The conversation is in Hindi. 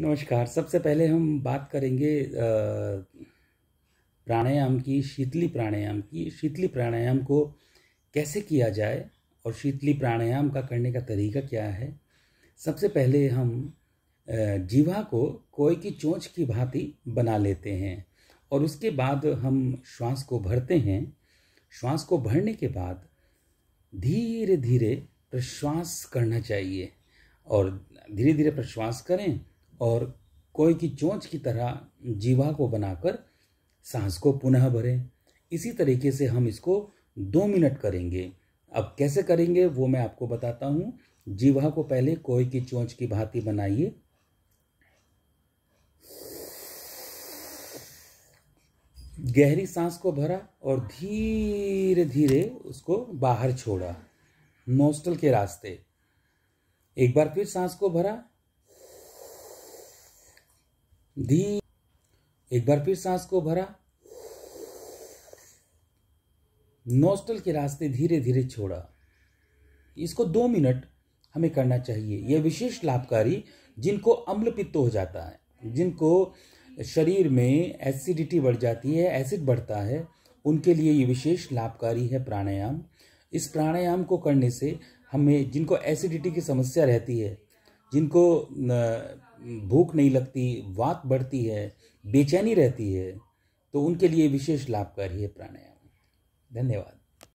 नमस्कार सबसे पहले हम बात करेंगे प्राणायाम की शीतली प्राणायाम की शीतली प्राणायाम को कैसे किया जाए और शीतली प्राणायाम का करने का तरीका क्या है सबसे पहले हम जीवा को कोई की चोंच की भांति बना लेते हैं और उसके बाद हम श्वास को भरते हैं श्वास को भरने के बाद धीरे धीरे प्रश्वास करना चाहिए और धीरे धीरे प्रश्वास करें और कोई की चोंच की तरह जीवा को बनाकर सांस को पुनः भरें इसी तरीके से हम इसको दो मिनट करेंगे अब कैसे करेंगे वो मैं आपको बताता हूँ जीवा को पहले कोई की चोंच की भांति बनाइए गहरी सांस को भरा और धीरे धीरे उसको बाहर छोड़ा नोस्टल के रास्ते एक बार फिर सांस को भरा धी एक बार फिर सांस को भरा नोस्टल के रास्ते धीरे धीरे छोड़ा इसको दो मिनट हमें करना चाहिए यह विशेष लाभकारी जिनको अम्ल पित्त हो जाता है जिनको शरीर में एसिडिटी बढ़ जाती है एसिड बढ़ता है उनके लिए ये विशेष लाभकारी है प्राणायाम इस प्राणायाम को करने से हमें जिनको एसिडिटी की समस्या रहती है जिनको भूख नहीं लगती वात बढ़ती है बेचैनी रहती है तो उनके लिए विशेष लाभकारी है प्राणायाम धन्यवाद